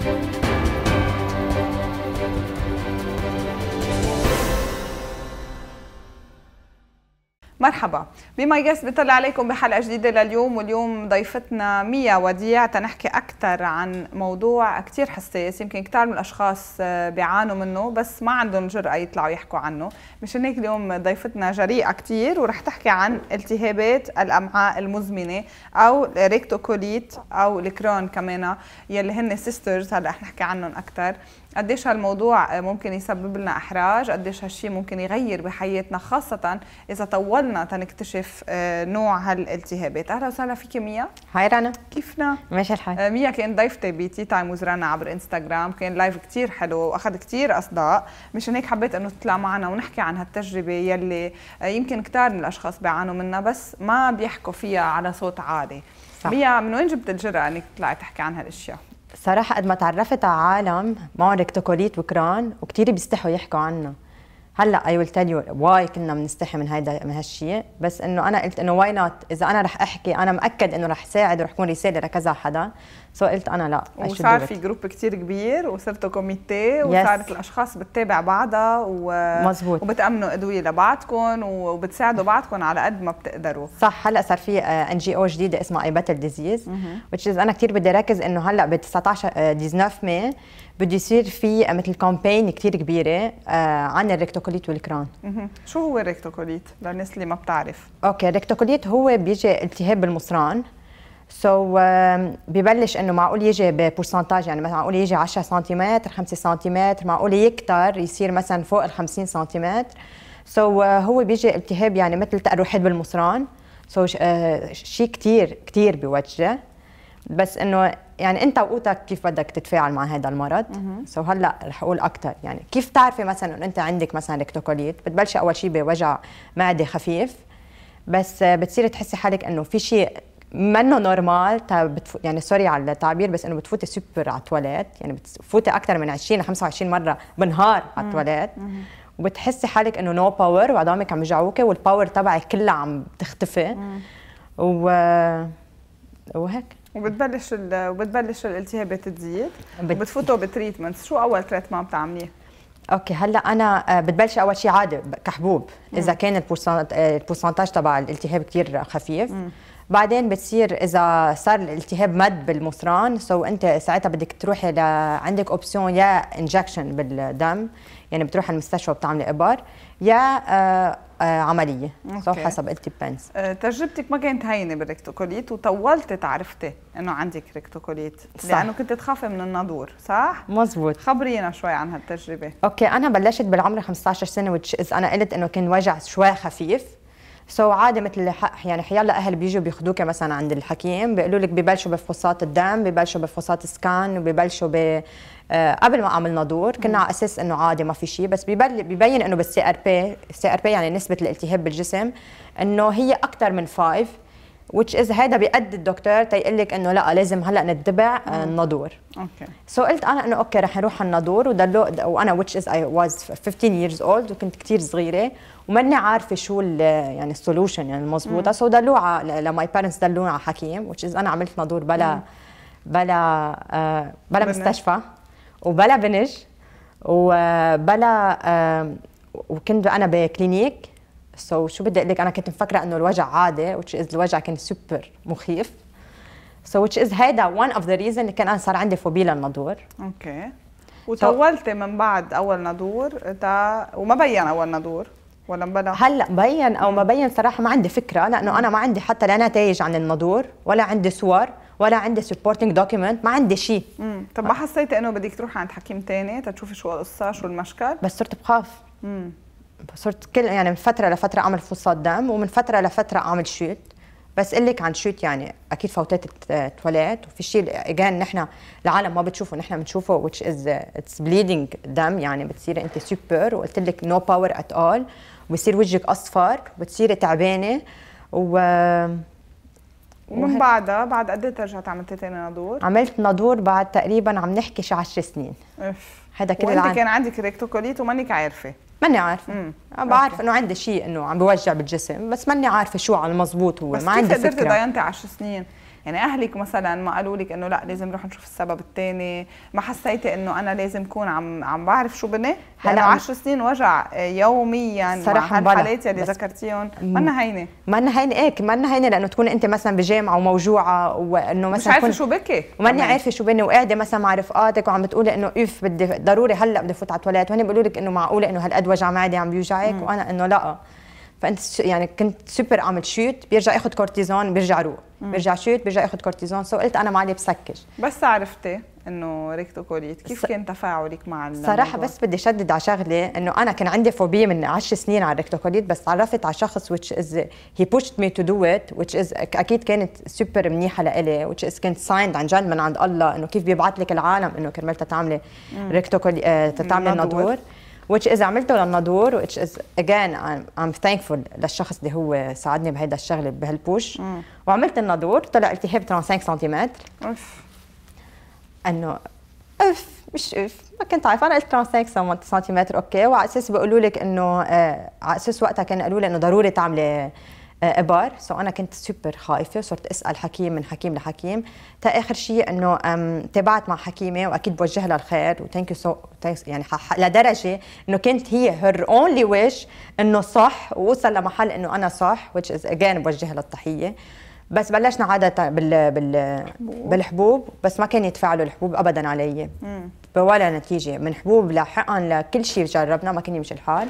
Thank you. مرحبا بما يس بنطلع عليكم بحلقه جديده لليوم واليوم ضيفتنا ميا وديع تنحكي اكثر عن موضوع كثير حساس يمكن كثير من الاشخاص آه، بيعانوا منه بس ما عندهم جرأه يطلعوا يحكوا عنه مشان هيك اليوم ضيفتنا جريئه كثير ورح تحكي عن التهابات الامعاء المزمنه او ريكتوكوليت او الكرون كمان يلي هن سيسترز هلا رح نحكي عنهم اكثر قديش هالموضوع ممكن يسبب لنا احراج قديش هالشيء ممكن يغير بحياتنا خاصه اذا طولنا تنكتشف آه، نوع هالالتهابات اهلا وسهلا فيك ميا هاي رنا كيفنا ماشي الحال آه، ميا كان ضيفتي بتي تايم ويز رنا عبر انستغرام كان لايف كثير حلو واخذ كثير اصداء مشان هيك حبيت انه تطلع معنا ونحكي عن هالتجربه يلي آه، يمكن كثار من الاشخاص بيعانوا منها بس ما بيحكوا فيها على صوت عالي صح. ميا من وين جبت الجرأة انك تطلعي تحكي عن هالاشياء؟ صراحة قد ما تعرفت على عالم معهم ريكتوكوليت وكران وكثير بيستحوا يحكوا عنه هلا اي ويل تيل يو واي كنا بنستحي من هيدا من هالشيء بس انه انا قلت انه واي نوت اذا انا رح احكي انا مأكد انه رح ساعد ورح كون رسالة لكذا حدا سو قلت انا لا وصار في جروب كثير كبير وصرتوا كوميتي وصارت yes. الاشخاص بتتابع بعضها و... مزبوط. وبتامنوا ادويه لبعضكم وبتساعدوا بعضكم على قد ما بتقدروا صح هلا صار في ان جي او جديده اسمها اي باتل ديزيز وتش انا كثير بدي ركز انه هلا ب 19 19 آه، ماي بده يصير في آه، مثل كامبين كثير كبيره آه، عن الريكتوكوليت والكران شو هو الريكتوكوليت للناس اللي ما بتعرف اوكي الريكتوكوليت هو بيجي التهاب بالمصران سو so, uh, ببلش انه معقول يجي ببورسنتاج يعني مثلا معقول يجي 10 سنتيمتر 5 سنتيمتر معقول يكتر يصير مثلا فوق ال 50 سنتيمتر سو so, uh, هو بيجي التهاب يعني مثل تقرحات بالمصران سو so, uh, شيء كثير كثير بوجهه بس انه يعني انت وقوتك كيف بدك تتفاعل مع هذا المرض سو so هلا رح اقول اكثر يعني كيف تعرفي مثلا انه انت عندك مثلا ريكتوكوليت بتبلشي اول شيء بوجع معده خفيف بس آه، بتصيري تحسي حالك انه في شيء منه نورمال بتفو... يعني سوري على التعبير بس انه بتفوتي سوبر على التواليت يعني بتفوتي اكثر من 20 ل 25 مره بالنهار على التواليت وبتحسي حالك انه نو باور وعظامك عم يوجعوكي والباور تبعك كلها عم تختفي و... وهيك وبتبلش ال... وبتبلش الالتهابات تزيد بت... وبتفوتوا بتريتمنت شو اول تريتمنت بتعمليه؟ اوكي هلا انا آه، بتبلش اول شيء عادي كحبوب اذا كان البورسنتاج آه، تبع الالتهاب كثير خفيف مم. بعدين بتصير اذا صار الالتهاب مد بالمصران سو انت ساعتها بدك تروحي ل عندك اوبسيون يا انجكشن بالدم يعني بتروح على المستشفى بتعمل ابر يا آه، آه، عمليه سو حسب انت بنس آه، تجربتك ما كانت هينه بالريكتوكوليت وطولت تعرفتي انه عندك ريكتوكوليت صح. لانه كنت تخافي من النادور صح مزبوط خبرينا شوي عن هالتجربه اوكي انا بلشت بالعمر 15 سنه وتش انا قلت انه كان وجع شوي خفيف سو so عادي مثل يعني حيال الأهل بيجوا بياخذوك مثلا عند الحكيم بيقولوا لك ببلشوا بفحوصات الدم ببلشوا بفحوصات سكان وببلشوا ب آه قبل ما اعمل دور كنا على اساس انه عادي ما في شيء بس ببل ببين انه بالسي ار بي السي ار بي يعني نسبه الالتهاب بالجسم انه هي اكثر من 5 which is هذا بيقد الدكتور تيقول لك انه لا لازم هلا نتبع آه، آه. النادور اوكي سو قلت انا انه اوكي رح نروح على النادور ودلو وانا which is I was 15 years old وكنت كثير صغيره وماني عارفه شو يعني السولوشن يعني المضبوطه سو so على لماي بارنتس دلونا على حكيم which is انا عملت نادور بلا بلا آه بلا مستشفى وبلا بنج وبلا آه،, آه وكنت انا بكلينيك سو so, شو بدي اقول لك انا كنت مفكره انه الوجع عادي which is الوجع كان سوبر مخيف سو so, which is هيدا one of the reason اللي كان انا صار عندي فوبيا للنضور اوكي okay. وطولتي so, من بعد اول نادور تا وما بين اول نادور ولا مبلا هلا بين او ما بين صراحه ما عندي فكره لانه انا ما عندي حتى لا نتائج عن النضور ولا عندي صور ولا عندي سبورتنج دوكيمنت ما عندي شيء طب ما حسيتي انه بدك تروحي عند حكيم ثاني تشوفي شو القصه شو المشكل بس صرت بخاف امم صرت كل يعني من فتره لفتره اعمل فصات دم ومن فتره لفتره اعمل شوت بس قلك عن شوت يعني اكيد فوتات التواليت وفي شيء اجان نحن العالم ما بتشوفه نحن بنشوفه which is اتس بليدنج دم يعني بتصيري انت سوبر وقلت لك نو باور ات اول وبصير وجهك اصفر وبتصيري تعبانه و ومن بعدها بعد قد ايه رجعت عملتي تاني نادور؟ عملت نادور بعد تقريبا عم نحكي شي 10 سنين اف هذا كل العالم كان عندك ريكتوكوليت ومانك عارفه ماني عارفه مم. بعرف انه عندي شيء انه عم بوجع بالجسم بس ماني عارفه شو على المضبوط هو بس ما عندي فكره كيف قدرتي ضينتي 10 سنين يعني اهلك مثلا ما قالوا لك انه لا لازم نروح نشوف السبب الثاني ما حسيتي انه انا لازم اكون عم عم بعرف شو بني هلا 10 سنين وجع آه، يوميا صراحه مع الحالات اللي ذكرتيهم منا هينه منا هينه ايه منا هينه لانه تكون انت مثلا بجامعه وموجوعه وانه مثلا مش عارفه شو بكي وماني عارفه شو بني وقاعده مثلا مع رفقاتك وعم بتقولي انه اف بدي ضروري هلا بدي فوت على التواليت وهن بيقولوا لك انه معقوله انه هالقد وجع معدي عم بيوجعك وانا انه لا فانت يعني كنت سوبر عم تشوت بيرجع ياخذ كورتيزون بيرجع روق بيرجع شوت بيرجع ياخذ كورتيزون سو قلت انا علي بسكر بس عرفتي انه ريكتو كوليت كيف كان تفاعلك مع صراحه بس بدي شدد على شغله انه انا كان عندي فوبيا من 10 سنين على كوليت بس تعرفت على شخص which is he pushed me to do it which is اكيد كانت سوبر منيحه لإلي which is كانت سايند عن جد من عند الله انه كيف بيبعث لك العالم انه كرمال تتعملي كوليت آه، تتعملي نادور which is عملته للنادور which is again I'm, I'm thankful للشخص اللي هو ساعدني بهيدا الشغله بهالبوش وعملت النادور طلع التهاب 35 سنتيمتر اوف انه اف مش اف ما كنت عارفه انا قلت 35 سنتيمتر اوكي وعلى اساس بيقولوا لك انه آه على اساس وقتها كانوا قالوا لي انه ضروري تعملي ابار آه، سو انا كنت سوبر خايفه وصرت اسال حكيم من حكيم لحكيم تا اخر شيء انه تابعت مع حكيمه واكيد بوجه لها الخير وثانك يو سو يعني لدرجه انه كانت هي هير اونلي ويش انه صح ووصل لمحل انه انا صح which is again بوجه لها التحيه بس بلشنا عادة بال بال بالحبوب بس ما كان يتفاعلوا الحبوب ابدا علي بولا نتيجة من حبوب لحقن لكل شيء جربنا ما كان يمشي الحال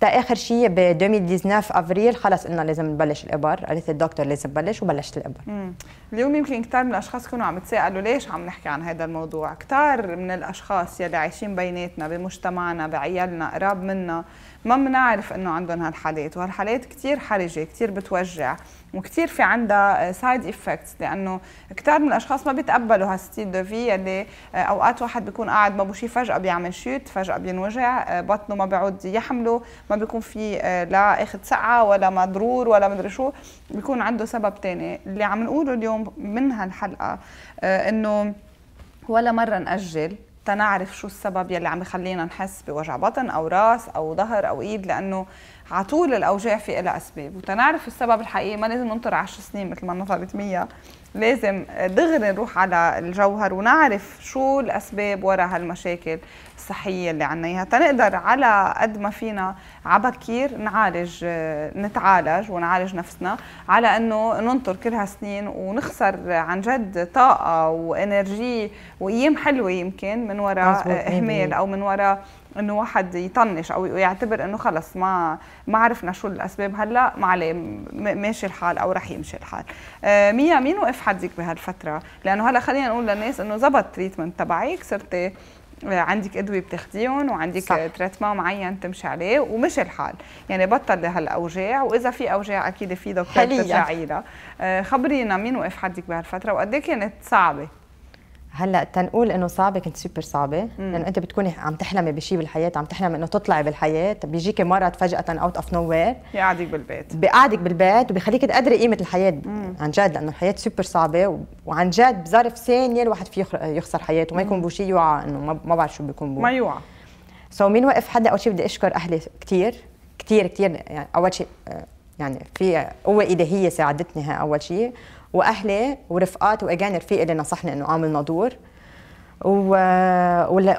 تا اخر شيء ب 2019 افريل خلص قلنا لازم نبلش الابر قالت الدكتور لازم نبلش وبلشت الابر مم. اليوم يمكن كثير من الاشخاص يكونوا عم يتساءلوا ليش عم نحكي عن هذا الموضوع كثير من الاشخاص يلي عايشين بيناتنا بمجتمعنا بعيالنا قراب منا ما بنعرف انه عندهم هالحالات وهالحالات كثير حرجه كثير بتوجع وكثير في عندها سايد افكتس لانه كثير من الاشخاص ما بيتقبلوا هالستيل دو في يلي آه، اوقات واحد بيكون قاعد ما بشي فجاه بيعمل شوت فجاه بينوجع آه، بطنه ما بيعود يحمله ما بيكون في آه، لا اخذ سقعه ولا مضرور ولا مدري شو بيكون عنده سبب ثاني اللي عم نقوله اليوم من هالحلقه انه ولا مره ناجل تنعرف شو السبب يلي عم يخلينا نحس بوجع بطن او راس او ظهر او ايد لانه على طول الاوجاع في لها اسباب وتنعرف السبب الحقيقي ما لازم ننطر 10 سنين مثل ما نطرت ميا لازم دغري نروح على الجوهر ونعرف شو الاسباب وراء هالمشاكل الصحيه اللي عنا اياها تنقدر على قد ما فينا عبكير نعالج نتعالج ونعالج نفسنا على انه ننطر كل هالسنين ونخسر عن جد طاقه وانرجي وايام حلوه يمكن من وراء اهمال او من وراء انه واحد يطنش او يعتبر انه خلص ما ما عرفنا شو الاسباب هلا ما عليه ماشي الحال او رح يمشي الحال آه، ميا مين وقف حدك بهالفتره لانه هلا خلينا نقول للناس انه زبط تريتمنت تبعك صرتي عندك ادويه بتاخديهم وعندك تريتمنت تريتمان معين تمشي عليه ومشي الحال يعني بطل هالاوجاع واذا في اوجاع اكيد في دكتور ترجعي آه، خبرينا مين وقف حدك بهالفتره وقد إيه كانت صعبه هلا تنقول انه صعبه كنت سوبر صعبه مم. لانه انت بتكوني عم تحلمي بشيء بالحياه عم تحلمي انه تطلعي بالحياه بيجيكي مرض فجاه اوت اوف نو وير بيقعدك بالبيت بيقعدك بالبيت وبيخليك تقدري قيمه الحياه مم. عن جد لانه الحياه سوبر صعبه وعن جد بظرف ثانيه الواحد فيه يخسر حياته وما يكون بشيء يوعى انه ما بعرف شو بيكون بو ما يوعى سو so مين وقف حدا اول شيء بدي اشكر اهلي كثير كثير كثير يعني اول شيء آه، يعني في قوه الهيه ساعدتني اول شيء واهلي ورفقاتي واجان رفيقي اللي نصحني انه اعمل نادور و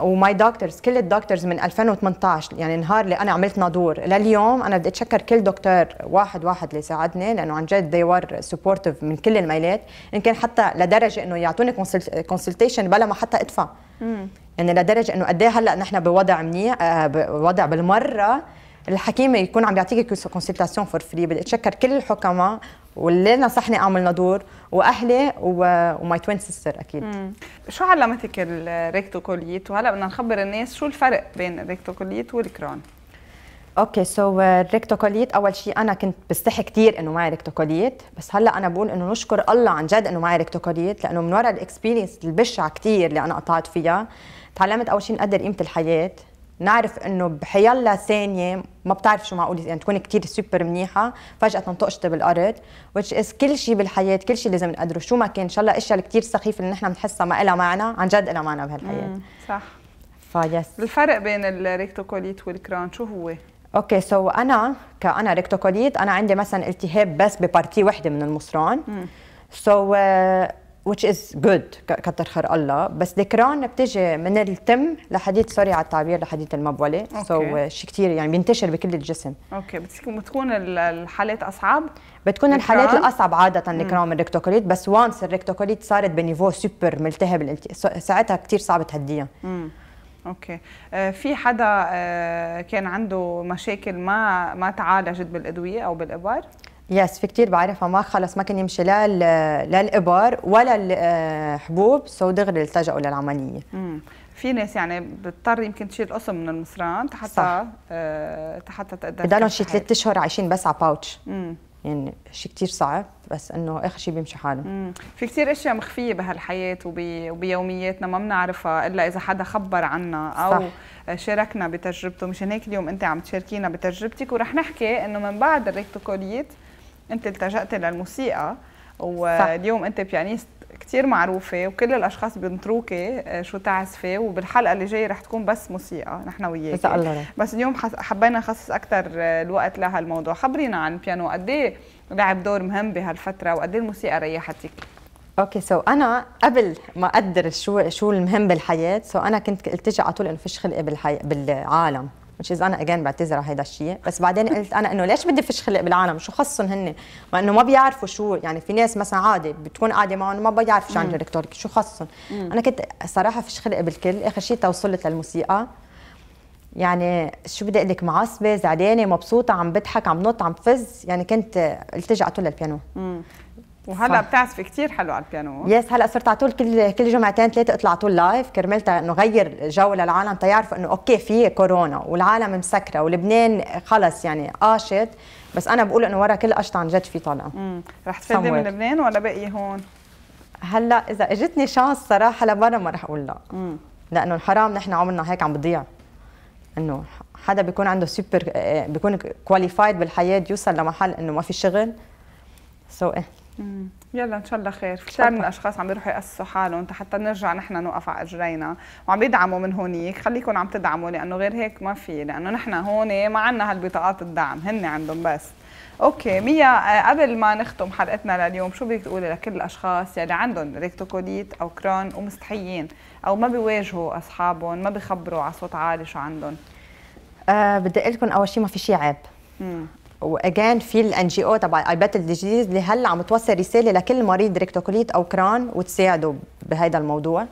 وماي دكتورز كل الدكتورز من 2018 يعني النهار اللي انا عملت نادور لليوم انا بدي اتشكر كل دكتور واحد واحد اللي ساعدني لانه عن جد they were supportive من كل الميلات ان كان حتى لدرجه انه يعطوني كونسلتيشن بلا ما حتى ادفع يعني لدرجه انه قد إيه هلا نحن بوضع منيح آه، بوضع بالمره الحكيمه يكون عم يعطيك كونسلتاسيون فور فري بدي اتشكر كل الحكماء واللي نصحني اعمل ندور واهلي وماي توين سيستر اكيد مم. شو علمتك الريكتوكوليت وهلا بدنا نخبر الناس شو الفرق بين الريكتوكوليت والكرون اوكي سو الريكتوكوليت uh, اول شيء انا كنت بستحي كثير انه معي ريكتوكوليت بس هلا انا بقول انه نشكر الله عن جد انه معي ريكتوكوليت لانه من وراء الاكسبيرينس البشعه كثير اللي انا قطعت فيها تعلمت اول شيء نقدر قيمه الحياه نعرف انه بحيلا ثانيه ما بتعرف شو معقول يعني تكون كثير سوبر منيحه فجاه تنطقشتي بالارض وتش از كل شيء بالحياه كل شيء لازم نقدره شو ما كان ان شاء الله الاشياء الكثير سخيفه اللي نحن بنحسها ما لها معنى عن جد لها معنى بهالحياه صح فيس الفرق بين الريكتوكوليت والكران شو هو؟ اوكي سو so انا كانا ريكتوكوليت انا عندي مثلا التهاب بس ببارتي وحده من المصران سو so, uh, which is good كتر خير الله بس ذكران بتجي من التم لحديد سوري على التعبير لحديد المبوله سو so, uh, شيء كثير يعني بينتشر بكل الجسم اوكي بتكون الحالات اصعب بتكون الحالات الاصعب عاده النكران من الريكتوكوليت بس وانس الريكتوكوليت صارت بنيفو سوبر ملتهب ساعتها كثير صعب تهديها اوكي آه، في حدا آه، كان عنده مشاكل ما ما تعالجت بالادويه او بالابر يس في كثير بعرفها ما خلص ما كان يمشي لا للابر ولا الحبوب آه، سو دغري التجأوا للعمليه في ناس يعني بتضطر يمكن تشيل قسم من المصران حتى آه حتى تقدر بدلهم شي ثلاث اشهر عايشين بس على باوتش مم. يعني شيء كثير صعب بس انه اخر شيء بيمشي حاله مم. في كثير اشياء مخفيه بهالحياه وبي... وبيومياتنا ما بنعرفها الا اذا حدا خبر عنا او صح. شاركنا بتجربته مشان هيك اليوم انت عم تشاركينا بتجربتك ورح نحكي انه من بعد الريكتوكوليت انت التجأت للموسيقى واليوم انت بيانيست كثير معروفة وكل الأشخاص بينطروكي آه، شو تعزفي وبالحلقة اللي جاية رح تكون بس موسيقى نحن وياك الله بس اليوم حبينا نخصص أكثر آه، الوقت لهالموضوع خبرينا عن البيانو قد إيه لعب دور مهم بهالفترة وقد إيه الموسيقى ريحتك اوكي سو انا قبل ما اقدر شو شو المهم بالحياه سو انا كنت التجا على طول انه فيش بالحياه بالعالم مش اذا انا اجان بعتذر على هذا الشيء بس بعدين قلت انا انه ليش بدي فش خلق بالعالم شو خصهم هن ما انه ما بيعرفوا شو يعني في ناس مثلا عادي بتكون قاعده معهم ما بيعرف شو عن دكتور شو خصهم انا كنت صراحه فش خلق بالكل اخر شيء توصلت للموسيقى يعني شو بدي اقول لك معصبه زعلانه مبسوطه عم بضحك عم نط عم فز يعني كنت التجأت على طول للبيانو وهلا بتعزفي كثير حلو على البيانو يس هلا صرت على طول كل كل جمعتين ثلاثه اطلع على طول لايف كرمال نغير جو للعالم تيعرفوا انه اوكي في كورونا والعالم مسكره ولبنان خلص يعني قاشط بس انا بقول انه ورا كل قشطه عن جد في طلعه رح تفيدي من لبنان ولا باقي هون؟ هلا اذا اجتني شانس صراحه لبرا ما رح اقول لا مم. لانه الحرام نحن عمرنا هيك عم بضيع انه حدا بيكون عنده سوبر آه، بيكون كواليفايد بالحياه يوصل لمحل انه ما في شغل سو so, ايه مم. يلا ان شاء الله خير في كثير من الاشخاص عم بيروحوا ياسسوا حالهم حتى نرجع نحن نوقف على اجرينا وعم يدعموا من هونيك خليكم عم تدعموا لانه غير هيك ما في لانه نحن هون ما عندنا هالبطاقات الدعم هن عندهم بس اوكي ميا آه، قبل ما نختم حلقتنا لليوم شو بدك تقولي لكل الاشخاص يلي عندهم ريكتوكوليت او كرون ومستحيين او ما بيواجهوا اصحابهم ما بيخبروا على صوت عالي شو عندهم أه بدي اقول لكم اول شيء ما في شيء عيب واجان في الان جي او تبع اي باتل ديزيز اللي هلا عم توصل رساله لكل مريض ريكتوكوليت او كران وتساعده بهذا الموضوع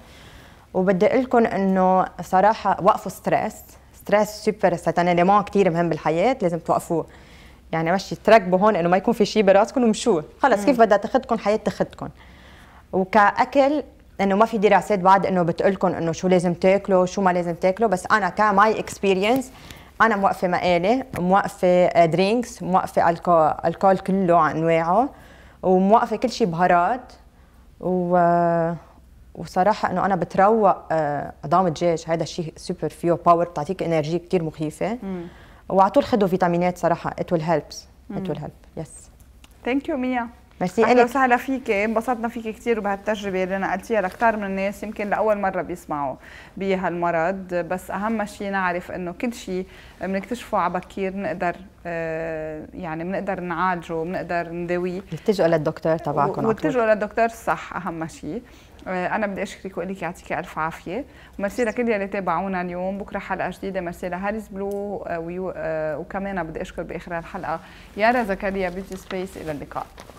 وبدي اقول لكم انه صراحه وقفوا ستريس ستريس سوبر ستان اليمون كثير مهم بالحياه لازم توقفوه يعني مشي تركبوا هون انه ما يكون في شيء براسكم ومشوا خلص كيف بدها تاخذكم حياه تاخذكم وكاكل انه ما في دراسات بعد انه بتقول لكم انه شو لازم تاكلوا شو ما لازم تاكلوا بس انا كماي اكسبيرينس انا موقفه مقالي موقفه درينكس آه، موقفه الكول الكول كله عن انواعه وموقفه كل شيء بهارات و وصراحة انه انا بتروق آه، عظام الدجاج هذا الشيء سوبر فيو باور بتعطيك انرجي كثير مخيفة وعلى طول خذوا فيتامينات صراحة ات ويل هيلبس ات ويل هيلب يس ثانك يو ميا بس اهلا وسهلا فيك انبسطنا فيك كثير بهالتجربه اللي نقلتيها لكثير من الناس يمكن لاول مره بيسمعوا بهالمرض بس اهم شيء نعرف انه كل شيء بنكتشفه على بكير بنقدر آه، يعني بنقدر نعالجه بنقدر نداويه تلجئوا للدكتور تبعكم وتلجئوا للدكتور الصح اهم شيء آه، انا بدي اشكرك واقول لك يعطيك الف عافيه ميرسي لكل يلي تابعونا اليوم بكره حلقه جديده ميرسي لهاريس بلو آه، وكمان بدي اشكر باخر الحلقه يارا زكريا بيوتي سبيس الى اللقاء